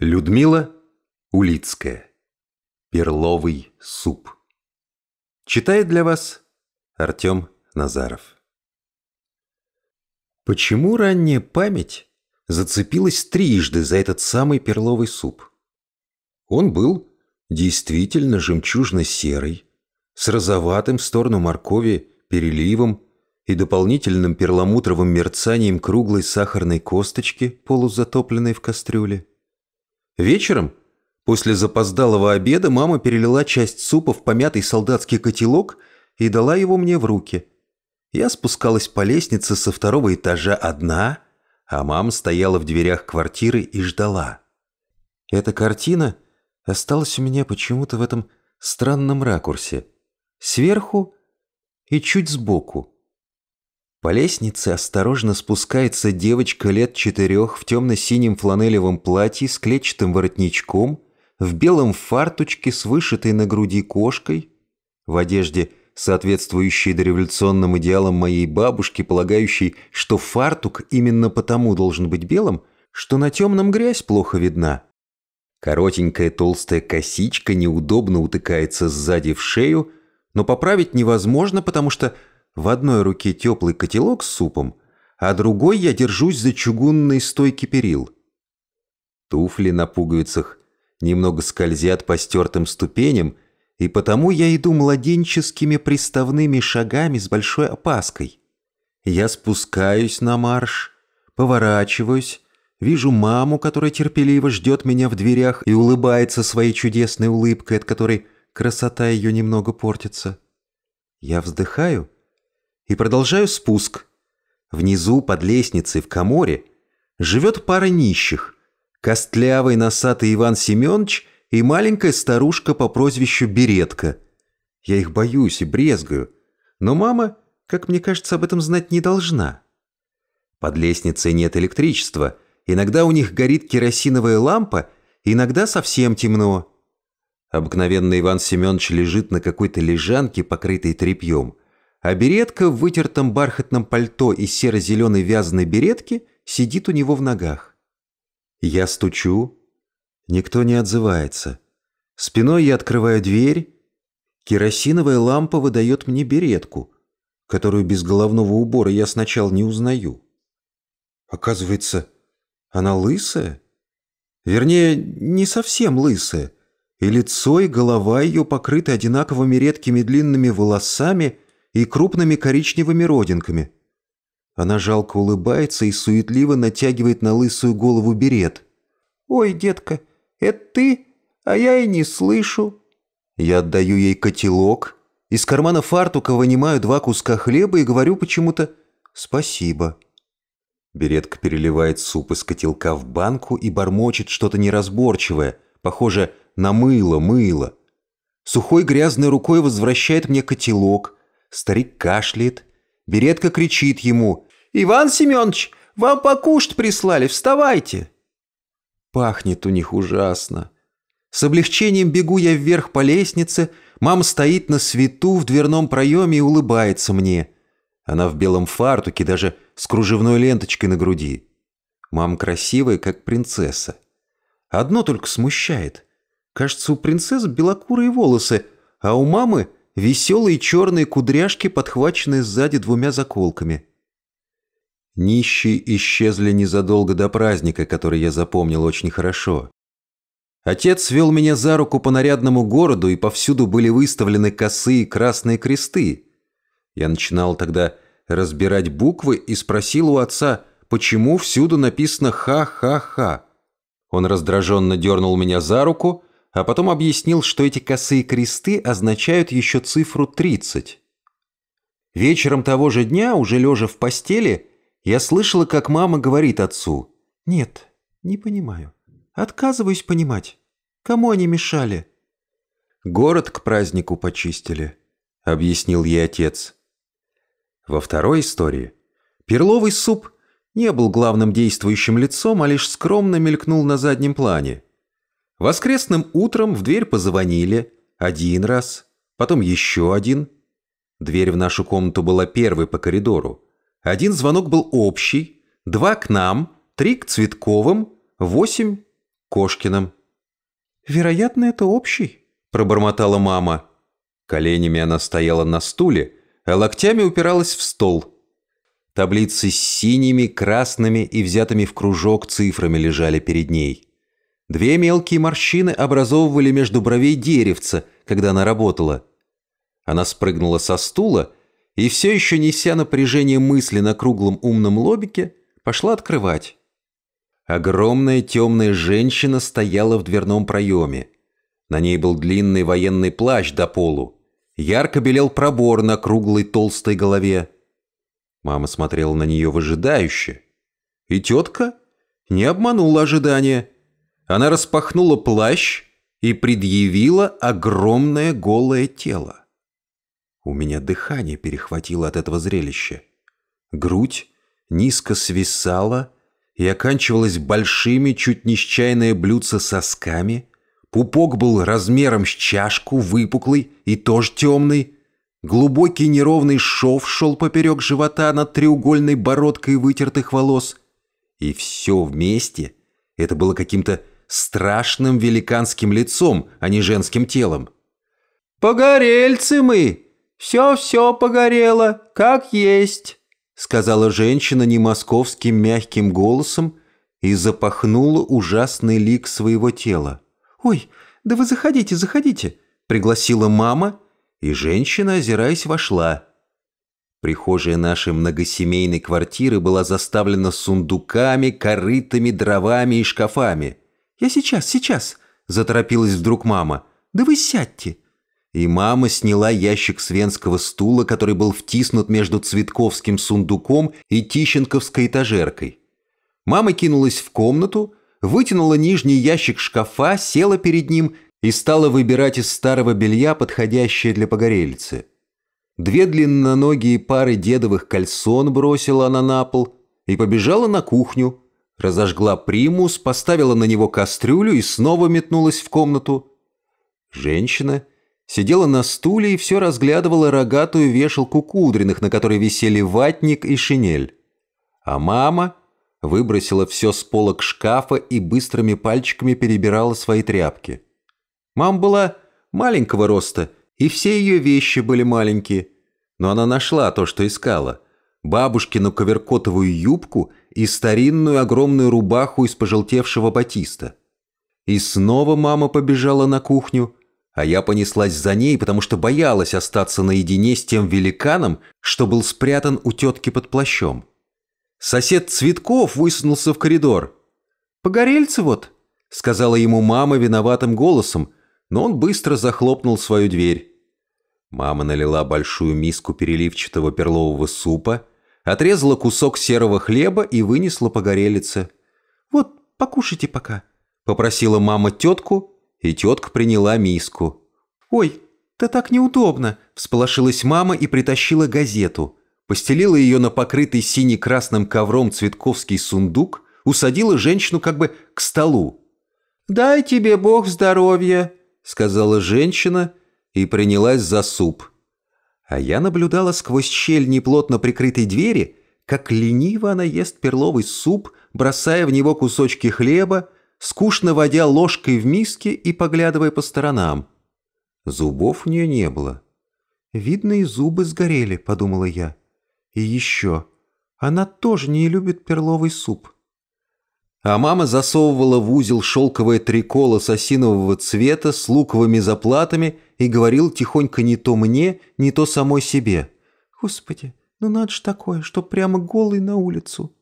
Людмила Улицкая. Перловый суп. Читает для вас Артем Назаров. Почему ранняя память зацепилась трижды за этот самый перловый суп? Он был действительно жемчужно-серый, с розоватым в сторону моркови переливом и дополнительным перламутровым мерцанием круглой сахарной косточки, полузатопленной в кастрюле. Вечером, после запоздалого обеда, мама перелила часть супа в помятый солдатский котелок и дала его мне в руки. Я спускалась по лестнице со второго этажа одна, а мама стояла в дверях квартиры и ждала. Эта картина осталась у меня почему-то в этом странном ракурсе. Сверху и чуть сбоку. По лестнице осторожно спускается девочка лет четырех в темно-синем фланелевом платье с клетчатым воротничком, в белом фартучке с вышитой на груди кошкой, в одежде, соответствующей дореволюционным идеалам моей бабушки, полагающей, что фартук именно потому должен быть белым, что на темном грязь плохо видна. Коротенькая толстая косичка неудобно утыкается сзади в шею, но поправить невозможно, потому что в одной руке теплый котелок с супом, а другой я держусь за чугунные стойки перил. Туфли на пуговицах немного скользят по стертым ступеням, и потому я иду младенческими приставными шагами с большой опаской. Я спускаюсь на марш, поворачиваюсь, вижу маму, которая терпеливо ждет меня в дверях и улыбается своей чудесной улыбкой, от которой красота ее немного портится. Я вздыхаю и продолжаю спуск. Внизу, под лестницей, в коморе, живет пара нищих. Костлявый носатый Иван Семенович и маленькая старушка по прозвищу Беретка. Я их боюсь и брезгаю, но мама, как мне кажется, об этом знать не должна. Под лестницей нет электричества, иногда у них горит керосиновая лампа, иногда совсем темно. Обыкновенно Иван Семенович лежит на какой-то лежанке, покрытой тряпьем – а беретка в вытертом бархатном пальто и серо-зеленой вязаной беретке сидит у него в ногах. Я стучу. Никто не отзывается. Спиной я открываю дверь. Керосиновая лампа выдает мне беретку, которую без головного убора я сначала не узнаю. Оказывается, она лысая? Вернее, не совсем лысая. И лицо, и голова ее покрыты одинаковыми редкими длинными волосами – и крупными коричневыми родинками. Она жалко улыбается и суетливо натягивает на лысую голову берет. «Ой, детка, это ты? А я и не слышу». Я отдаю ей котелок, из кармана фартука вынимаю два куска хлеба и говорю почему-то «спасибо». Беретка переливает суп из котелка в банку и бормочет что-то неразборчивое, похоже на мыло, мыло. Сухой грязной рукой возвращает мне котелок, Старик кашляет. Беретка кричит ему. «Иван Семенович, вам покушать прислали, вставайте!» Пахнет у них ужасно. С облегчением бегу я вверх по лестнице. Мама стоит на свету в дверном проеме и улыбается мне. Она в белом фартуке, даже с кружевной ленточкой на груди. Мама красивая, как принцесса. Одно только смущает. Кажется, у принцесс белокурые волосы, а у мамы веселые черные кудряшки, подхваченные сзади двумя заколками. Нищие исчезли незадолго до праздника, который я запомнил очень хорошо. Отец вел меня за руку по нарядному городу, и повсюду были выставлены косые красные кресты. Я начинал тогда разбирать буквы и спросил у отца, почему всюду написано «ха-ха-ха». Он раздраженно дернул меня за руку – а потом объяснил, что эти косые кресты означают еще цифру 30. Вечером того же дня, уже лежа в постели, я слышала, как мама говорит отцу. «Нет, не понимаю. Отказываюсь понимать. Кому они мешали?» «Город к празднику почистили», — объяснил ей отец. Во второй истории перловый суп не был главным действующим лицом, а лишь скромно мелькнул на заднем плане — Воскресным утром в дверь позвонили один раз, потом еще один. Дверь в нашу комнату была первой по коридору. Один звонок был общий, два к нам, три к Цветковым, восемь – Кошкиным. «Вероятно, это общий», – пробормотала мама. Коленями она стояла на стуле, а локтями упиралась в стол. Таблицы с синими, красными и взятыми в кружок цифрами лежали перед ней – Две мелкие морщины образовывали между бровей деревца, когда она работала. Она спрыгнула со стула и, все еще неся напряжение мысли на круглом умном лобике, пошла открывать. Огромная темная женщина стояла в дверном проеме. На ней был длинный военный плащ до полу. Ярко белел пробор на круглой толстой голове. Мама смотрела на нее выжидающе. И тетка не обманула ожидания. Она распахнула плащ и предъявила огромное голое тело. У меня дыхание перехватило от этого зрелища. Грудь низко свисала и оканчивалась большими, чуть несчайные блюдца сосками. Пупок был размером с чашку, выпуклый и тоже темный. Глубокий неровный шов шел поперек живота над треугольной бородкой вытертых волос. И все вместе это было каким-то страшным великанским лицом, а не женским телом. «Погорельцы мы! Все-все погорело, как есть!» сказала женщина не московским мягким голосом и запахнула ужасный лик своего тела. «Ой, да вы заходите, заходите!» пригласила мама, и женщина, озираясь, вошла. Прихожая нашей многосемейной квартиры была заставлена сундуками, корытами, дровами и шкафами – «Я сейчас, сейчас!» – заторопилась вдруг мама. «Да вы сядьте!» И мама сняла ящик с венского стула, который был втиснут между Цветковским сундуком и Тищенковской этажеркой. Мама кинулась в комнату, вытянула нижний ящик шкафа, села перед ним и стала выбирать из старого белья подходящее для погорельцы. Две длинноногие пары дедовых кальсон бросила она на пол и побежала на кухню, разожгла примус, поставила на него кастрюлю и снова метнулась в комнату. Женщина сидела на стуле и все разглядывала рогатую вешалку кудриных, на которой висели ватник и шинель. А мама выбросила все с полок шкафа и быстрыми пальчиками перебирала свои тряпки. Мама была маленького роста, и все ее вещи были маленькие, но она нашла то, что искала – бабушкину коверкотовую юбку и старинную огромную рубаху из пожелтевшего батиста. И снова мама побежала на кухню, а я понеслась за ней, потому что боялась остаться наедине с тем великаном, что был спрятан у тетки под плащом. Сосед Цветков высунулся в коридор. «Погорельцы вот», — сказала ему мама виноватым голосом, но он быстро захлопнул свою дверь. Мама налила большую миску переливчатого перлового супа, отрезала кусок серого хлеба и вынесла погорелице. «Вот, покушайте пока», – попросила мама тетку, и тетка приняла миску. «Ой, да так неудобно», – всполошилась мама и притащила газету. Постелила ее на покрытый сине-красным ковром цветковский сундук, усадила женщину как бы к столу. «Дай тебе Бог здоровья», – сказала женщина и принялась за суп – а я наблюдала сквозь щель неплотно прикрытой двери, как лениво она ест перловый суп, бросая в него кусочки хлеба, скучно водя ложкой в миске и поглядывая по сторонам. Зубов у нее не было. «Видно, и зубы сгорели», — подумала я. «И еще. Она тоже не любит перловый суп». А мама засовывала в узел шелковое с осинового цвета с луковыми заплатами — и говорил тихонько не то мне, не то самой себе. «Господи, ну надо ж такое, что прямо голый на улицу».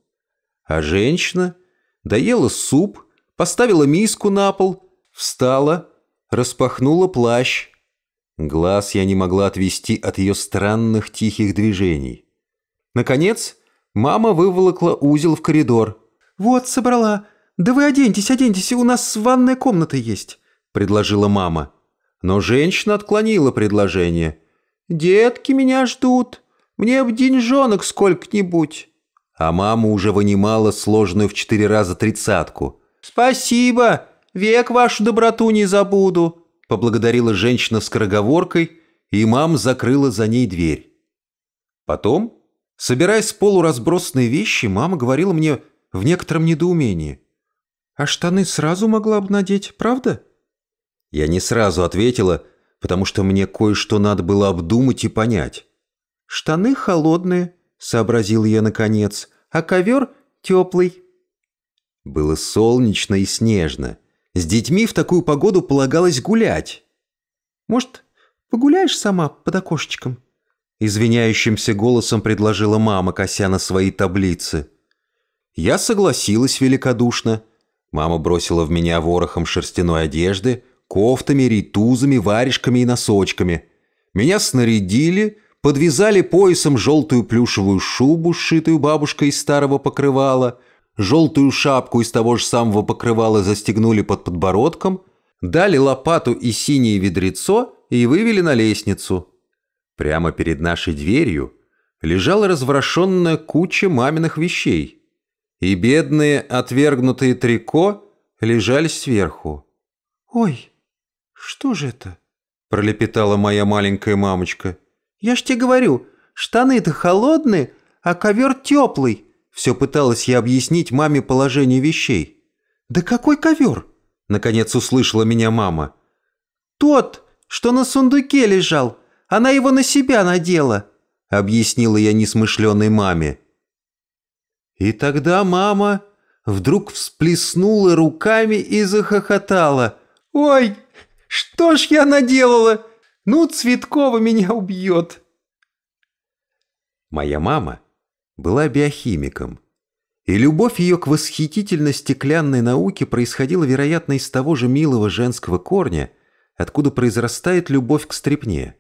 А женщина доела суп, поставила миску на пол, встала, распахнула плащ. Глаз я не могла отвести от ее странных тихих движений. Наконец, мама выволокла узел в коридор. «Вот, собрала. Да вы оденьтесь, оденьтесь, у нас ванная комната есть», — предложила мама. Но женщина отклонила предложение. «Детки меня ждут. Мне б деньжонок сколько-нибудь». А мама уже вынимала сложную в четыре раза тридцатку. «Спасибо! Век вашу доброту не забуду!» Поблагодарила женщина скороговоркой, и мама закрыла за ней дверь. Потом, собирая с полу разбросанные вещи, мама говорила мне в некотором недоумении. «А штаны сразу могла бы надеть, правда?» Я не сразу ответила, потому что мне кое-что надо было обдумать и понять. «Штаны холодные», — сообразил я наконец, — «а ковер теплый». Было солнечно и снежно. С детьми в такую погоду полагалось гулять. «Может, погуляешь сама под окошечком?» Извиняющимся голосом предложила мама, кося на свои таблицы. Я согласилась великодушно. Мама бросила в меня ворохом шерстяной одежды — кофтами, ритузами, варежками и носочками. Меня снарядили, подвязали поясом желтую плюшевую шубу, сшитую бабушкой из старого покрывала, желтую шапку из того же самого покрывала застегнули под подбородком, дали лопату и синее ведрецо и вывели на лестницу. Прямо перед нашей дверью лежала разворошенная куча маминых вещей, и бедные отвергнутые трико лежали сверху. «Ой!» «Что же это?» – пролепетала моя маленькая мамочка. «Я ж тебе говорю, штаны-то холодные, а ковер теплый!» Все пыталась я объяснить маме положение вещей. «Да какой ковер?» – наконец услышала меня мама. «Тот, что на сундуке лежал, она его на себя надела», – объяснила я несмышленой маме. И тогда мама вдруг всплеснула руками и захохотала. «Ой, что ж я наделала? Ну, Цветкова меня убьет. Моя мама была биохимиком, и любовь ее к восхитительно стеклянной науке происходила, вероятно, из того же милого женского корня, откуда произрастает любовь к стрепне.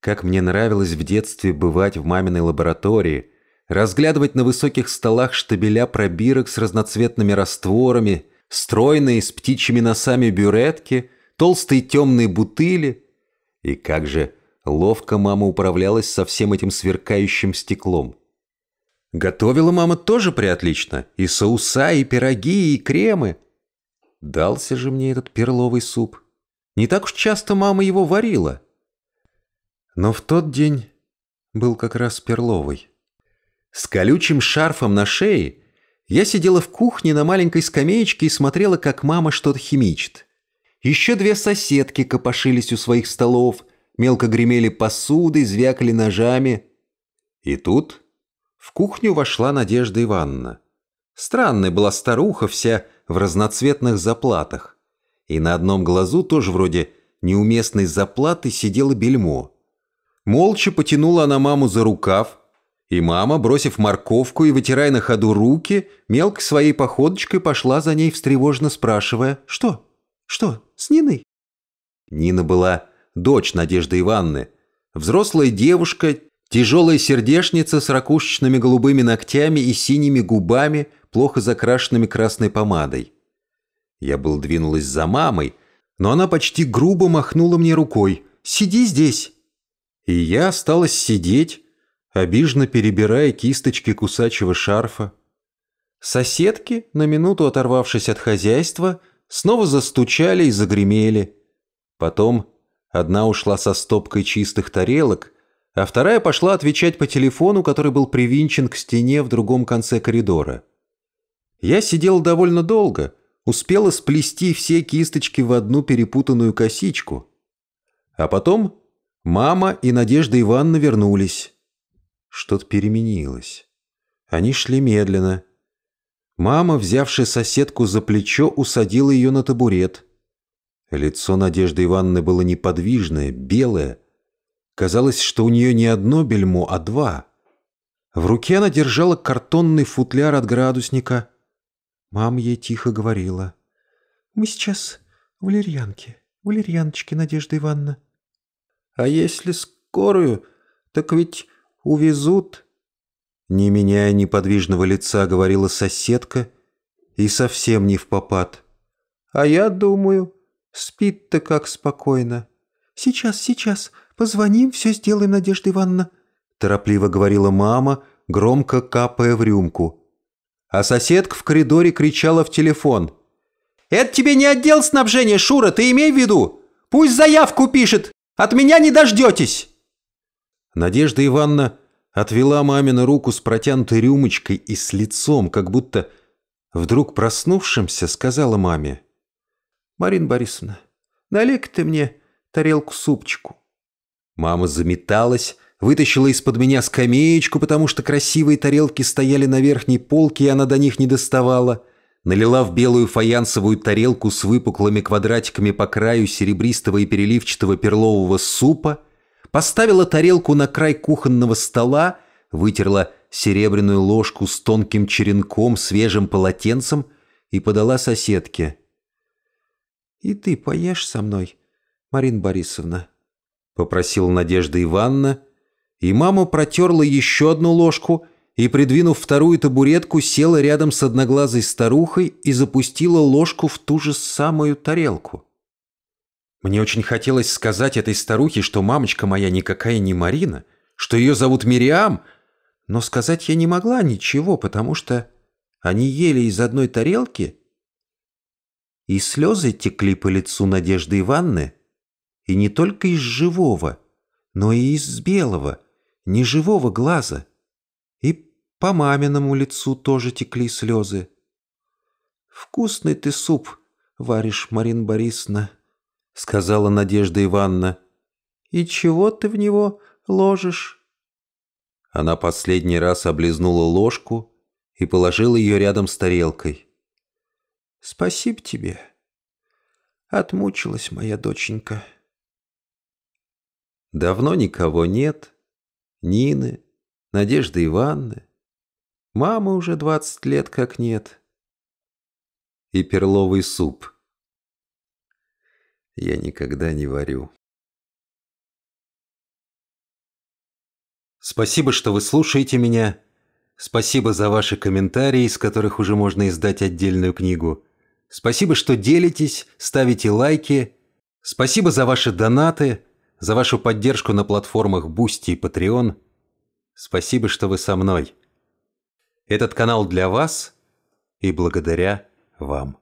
Как мне нравилось в детстве бывать в маминой лаборатории, разглядывать на высоких столах штабеля пробирок с разноцветными растворами, стройные с птичьими носами бюретки – толстые темные бутыли. И как же ловко мама управлялась со всем этим сверкающим стеклом. Готовила мама тоже приотлично. И соуса, и пироги, и кремы. Дался же мне этот перловый суп. Не так уж часто мама его варила. Но в тот день был как раз перловый. С колючим шарфом на шее я сидела в кухне на маленькой скамеечке и смотрела, как мама что-то химичит. Еще две соседки копошились у своих столов, мелко гремели посуды, звякали ножами. И тут в кухню вошла Надежда Ивановна. Странная была старуха вся в разноцветных заплатах. И на одном глазу тоже вроде неуместной заплаты сидело бельмо. Молча потянула она маму за рукав, и мама, бросив морковку и вытирая на ходу руки, мелко своей походочкой пошла за ней, встревожно спрашивая «Что?». «Что, с Ниной?» Нина была дочь Надежды Ивановны, взрослая девушка, тяжелая сердешница с ракушечными голубыми ногтями и синими губами, плохо закрашенными красной помадой. Я был двинулась за мамой, но она почти грубо махнула мне рукой. «Сиди здесь!» И я осталась сидеть, обиженно перебирая кисточки кусачего шарфа. Соседки, на минуту оторвавшись от хозяйства, Снова застучали и загремели. Потом одна ушла со стопкой чистых тарелок, а вторая пошла отвечать по телефону, который был привинчен к стене в другом конце коридора. Я сидел довольно долго, успела сплести все кисточки в одну перепутанную косичку. А потом мама и Надежда Ивановна вернулись. Что-то переменилось. Они шли медленно, Мама, взявши соседку за плечо, усадила ее на табурет. Лицо Надежды Ивановны было неподвижное, белое. Казалось, что у нее не одно бельмо, а два. В руке она держала картонный футляр от градусника. Мама ей тихо говорила. «Мы сейчас в в валерьяночки, Надежда Ивановна». «А если скорую, так ведь увезут», не меняя неподвижного лица, говорила соседка и совсем не в попад. «А я думаю, спит-то как спокойно. Сейчас, сейчас, позвоним, все сделаем, Надежда Ивановна», торопливо говорила мама, громко капая в рюмку. А соседка в коридоре кричала в телефон. «Это тебе не отдел снабжения, Шура, ты имей в виду! Пусть заявку пишет! От меня не дождетесь!» Надежда Ивановна отвела мамину руку с протянутой рюмочкой и с лицом, как будто вдруг проснувшимся, сказала маме. «Марина Борисовна, налей ты мне тарелку супчику». Мама заметалась, вытащила из-под меня скамеечку, потому что красивые тарелки стояли на верхней полке, и она до них не доставала. Налила в белую фаянсовую тарелку с выпуклыми квадратиками по краю серебристого и переливчатого перлового супа – поставила тарелку на край кухонного стола, вытерла серебряную ложку с тонким черенком, свежим полотенцем и подала соседке. «И ты поешь со мной, Марина Борисовна?» — попросила Надежда Ивановна, и мама протерла еще одну ложку и, придвинув вторую табуретку, села рядом с одноглазой старухой и запустила ложку в ту же самую тарелку. Мне очень хотелось сказать этой старухе, что мамочка моя никакая не Марина, что ее зовут Мириам, но сказать я не могла ничего, потому что они ели из одной тарелки, и слезы текли по лицу Надежды Ивановны, и не только из живого, но и из белого, неживого глаза, и по маминому лицу тоже текли слезы. «Вкусный ты суп варишь, Марин Борисовна», — сказала Надежда Ивановна. «И чего ты в него ложишь?» Она последний раз облизнула ложку и положила ее рядом с тарелкой. «Спасибо тебе. Отмучилась моя доченька». Давно никого нет. Нины, Надежды Ивановны. Мамы уже двадцать лет как нет. И перловый суп — я никогда не варю. Спасибо, что вы слушаете меня. Спасибо за ваши комментарии, из которых уже можно издать отдельную книгу. Спасибо, что делитесь, ставите лайки. Спасибо за ваши донаты, за вашу поддержку на платформах Boosty и Patreon. Спасибо, что вы со мной. Этот канал для вас и благодаря вам.